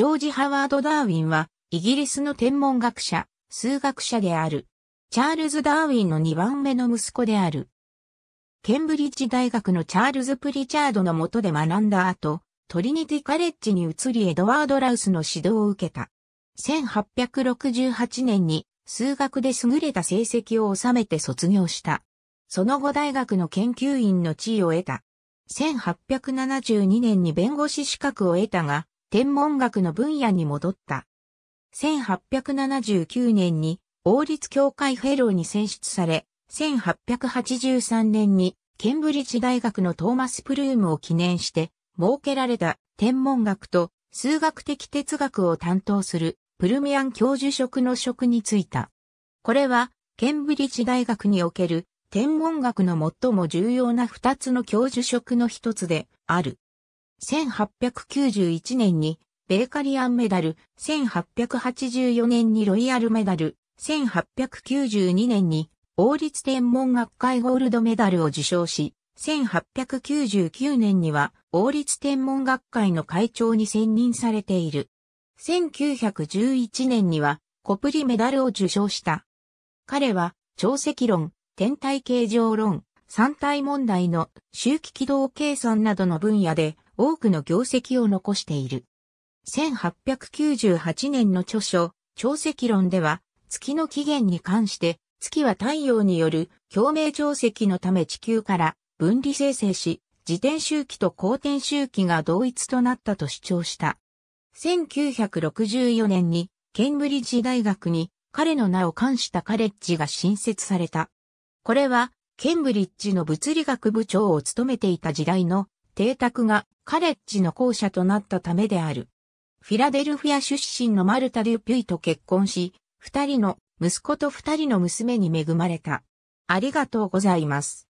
ジョージ・ハワード・ダーウィンは、イギリスの天文学者、数学者である。チャールズ・ダーウィンの2番目の息子である。ケンブリッジ大学のチャールズ・プリチャードの下で学んだ後、トリニティ・カレッジに移りエドワード・ラウスの指導を受けた。1868年に数学で優れた成績を収めて卒業した。その後大学の研究員の地位を得た。1872年に弁護士資格を得たが、天文学の分野に戻った。1879年に王立協会フェローに選出され、1883年にケンブリッジ大学のトーマス・プルームを記念して設けられた天文学と数学的哲学を担当するプルミアン教授職の職に就いた。これはケンブリッジ大学における天文学の最も重要な二つの教授職の一つである。1891年にベーカリアンメダル、1884年にロイヤルメダル、1892年に王立天文学会ゴールドメダルを受賞し、1899年には王立天文学会の会長に選任されている。1911年にはコプリメダルを受賞した。彼は潮汐論、天体形状論、三体問題の周期軌道計算などの分野で多くの業績を残している。1898年の著書、潮汐論では、月の起源に関して、月は太陽による共鳴潮汐のため地球から分離生成し、自転周期と公転周期が同一となったと主張した。1964年にケンブリッジ大学に彼の名を冠したカレッジが新設された。これはケンブリッジの物理学部長を務めていた時代の邸宅がカレッジの校舎となったためである。フィラデルフィア出身のマルタ・デュピュイと結婚し、二人の息子と二人の娘に恵まれた。ありがとうございます。